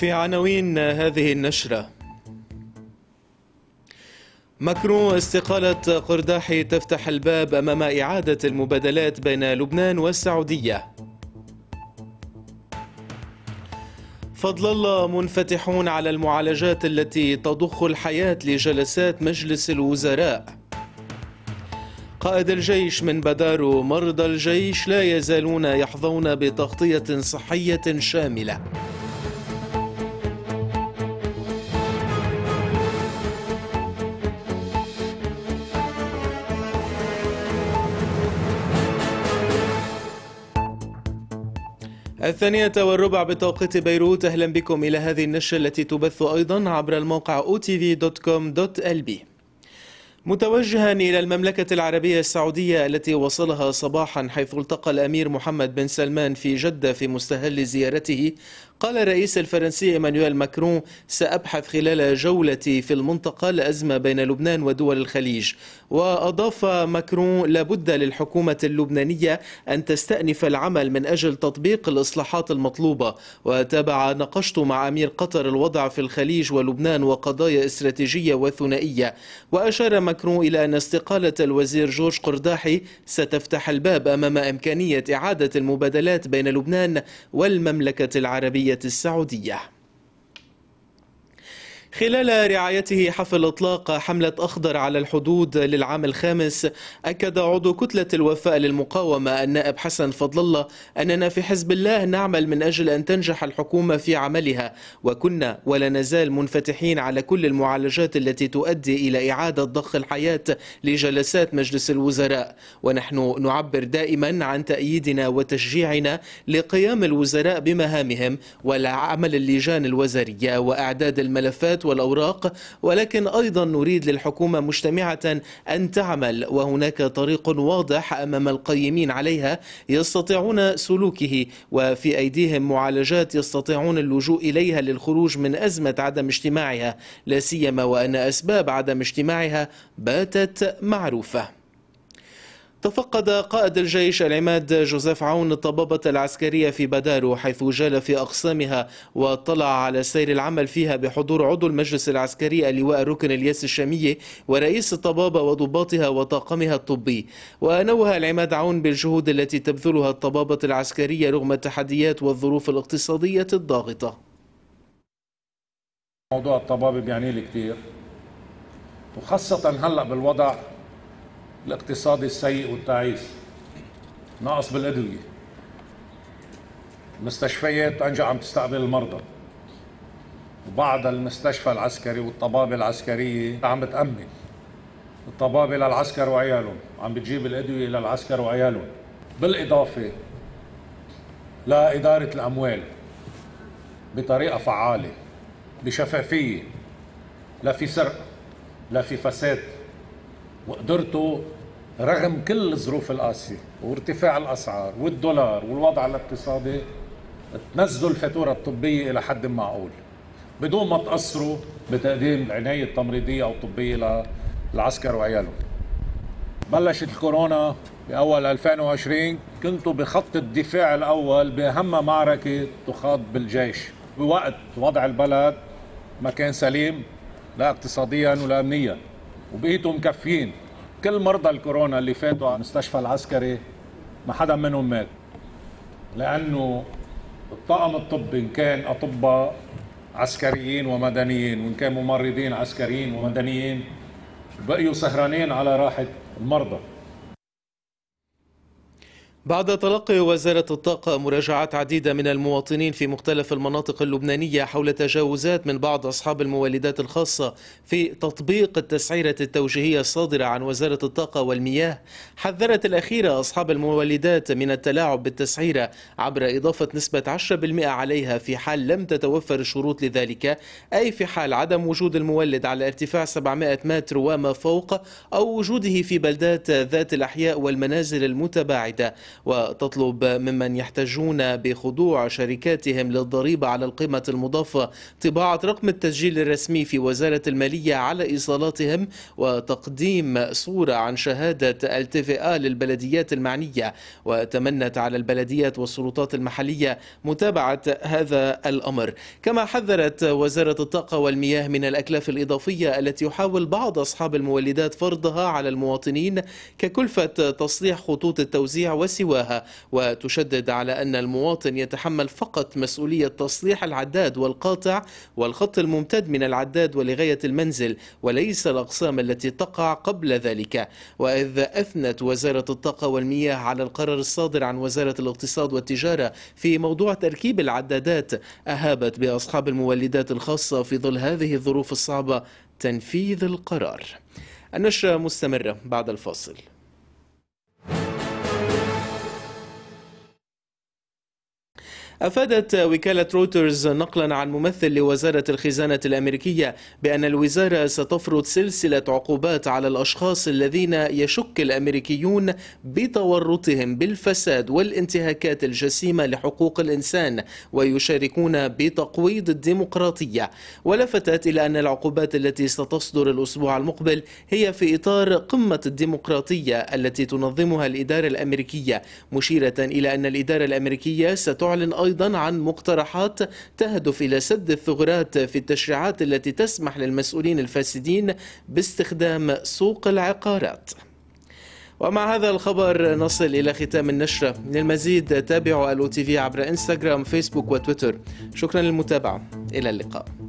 في عناوين هذه النشرة مكرون استقالة قرداحي تفتح الباب أمام إعادة المبادلات بين لبنان والسعودية فضل الله منفتحون على المعالجات التي تضخ الحياة لجلسات مجلس الوزراء قائد الجيش من بدارو مرضى الجيش لا يزالون يحظون بتغطية صحية شاملة الثانية والربع بتوقيت بيروت أهلا بكم إلى هذه النشرة التي تبث أيضا عبر الموقع otv.com.lb متوجها إلى المملكة العربية السعودية التي وصلها صباحا حيث التقى الأمير محمد بن سلمان في جدة في مستهل زيارته قال الرئيس الفرنسي إيمانويل ماكرون سأبحث خلال جولتي في المنطقة الأزمة بين لبنان ودول الخليج وأضاف ماكرون لابد للحكومة اللبنانية أن تستأنف العمل من أجل تطبيق الإصلاحات المطلوبة وتابع ناقشت مع أمير قطر الوضع في الخليج ولبنان وقضايا استراتيجية وثنائية وأشار ماكرون إلى أن استقالة الوزير جورج قرداحي ستفتح الباب أمام إمكانية إعادة المبادلات بين لبنان والمملكة العربية السعودية خلال رعايته حفل إطلاق حملة أخضر على الحدود للعام الخامس أكد عضو كتلة الوفاء للمقاومة النائب حسن فضل الله أننا في حزب الله نعمل من أجل أن تنجح الحكومة في عملها وكنا ولا نزال منفتحين على كل المعالجات التي تؤدي إلى إعادة ضخ الحياة لجلسات مجلس الوزراء ونحن نعبر دائما عن تأييدنا وتشجيعنا لقيام الوزراء بمهامهم والعمل اللجان الوزارية وأعداد الملفات الملفات والأوراق ولكن أيضا نريد للحكومة مجتمعة أن تعمل وهناك طريق واضح أمام القيمين عليها يستطيعون سلوكه وفي أيديهم معالجات يستطيعون اللجوء إليها للخروج من أزمة عدم اجتماعها لا سيما وأن أسباب عدم اجتماعها باتت معروفة تفقد قائد الجيش العماد جوزيف عون الطبابة العسكرية في بدارو حيث جال في أقسامها واطلع على سير العمل فيها بحضور عضو المجلس العسكري اللواء الركن الياس الشامية ورئيس الطبابة وضباطها وطاقمها الطبي ونوه العماد عون بالجهود التي تبذلها الطبابة العسكرية رغم التحديات والظروف الاقتصادية الضاغطة موضوع الطبابة بيعني لي كثير وخاصة هلأ بالوضع الاقتصاد السيء والتعيس نقص بالادويه مستشفيات انجا عم تستقبل المرضى وبعض المستشفى العسكري والطبابه العسكريه عم بتامن الطبابه للعسكر وعيالهم عم بتجيب الادويه للعسكر وعيالهم بالاضافه لاداره الاموال بطريقه فعاله بشفافيه لا في سرقه لا في فساد وقدرته رغم كل الظروف القاسية وارتفاع الأسعار والدولار والوضع الاقتصادي تنزلوا الفاتورة الطبية إلى حد معقول بدون ما تقصروا بتقديم العناية التمريضية أو الطبية للعسكر وعيالهم بلشت الكورونا بأول 2020 كنتوا بخط الدفاع الأول بأهم معركة تخاض بالجيش بوقت وضع البلد ما كان سليم لا اقتصاديا ولا أمنيا وبقيتوا مكفيين كل مرضى الكورونا اللي فاتوا على المستشفى العسكري ما حدا منهم مات لانه الطاقم الطبي ان كان اطباء عسكريين ومدنيين وان كان ممرضين عسكريين ومدنيين بقيوا سهرانين على راحه المرضى بعد تلقي وزارة الطاقة مراجعات عديدة من المواطنين في مختلف المناطق اللبنانية حول تجاوزات من بعض أصحاب المولدات الخاصة في تطبيق التسعيرة التوجيهية الصادرة عن وزارة الطاقة والمياه حذرت الأخيرة أصحاب المولدات من التلاعب بالتسعيرة عبر إضافة نسبة 10% عليها في حال لم تتوفر الشروط لذلك أي في حال عدم وجود المولد على ارتفاع 700 متر وما فوق أو وجوده في بلدات ذات الأحياء والمنازل المتباعدة وتطلب ممن يحتجون بخضوع شركاتهم للضريبة على القيمة المضافة طباعة رقم التسجيل الرسمي في وزارة المالية على إيصالاتهم وتقديم صورة عن شهادة التفئة للبلديات المعنية وتمنت على البلديات والسلطات المحلية متابعة هذا الأمر كما حذرت وزارة الطاقة والمياه من الأكلاف الإضافية التي يحاول بعض أصحاب المولدات فرضها على المواطنين ككلفة تصليح خطوط التوزيع وسيلة سواها وتشدد على أن المواطن يتحمل فقط مسؤولية تصليح العداد والقاطع والخط الممتد من العداد ولغاية المنزل وليس الأقسام التي تقع قبل ذلك وإذ أثنت وزارة الطاقة والمياه على القرار الصادر عن وزارة الاقتصاد والتجارة في موضوع تركيب العدادات أهابت بأصحاب المولدات الخاصة في ظل هذه الظروف الصعبة تنفيذ القرار النشرة مستمرة بعد الفاصل أفادت وكالة رويترز نقلا عن ممثل لوزارة الخزانة الأمريكية بأن الوزارة ستفرض سلسلة عقوبات على الأشخاص الذين يشك الأمريكيون بتورطهم بالفساد والانتهاكات الجسيمة لحقوق الإنسان ويشاركون بتقويض الديمقراطية ولفتت إلى أن العقوبات التي ستصدر الأسبوع المقبل هي في إطار قمة الديمقراطية التي تنظمها الإدارة الأمريكية مشيرة إلى أن الإدارة الأمريكية ستعلن أيضا أيضا عن مقترحات تهدف إلى سد الثغرات في التشريعات التي تسمح للمسؤولين الفاسدين باستخدام سوق العقارات ومع هذا الخبر نصل إلى ختام النشرة للمزيد تابعوا الأو تي في عبر إنستغرام فيسبوك وتويتر شكرا للمتابعة إلى اللقاء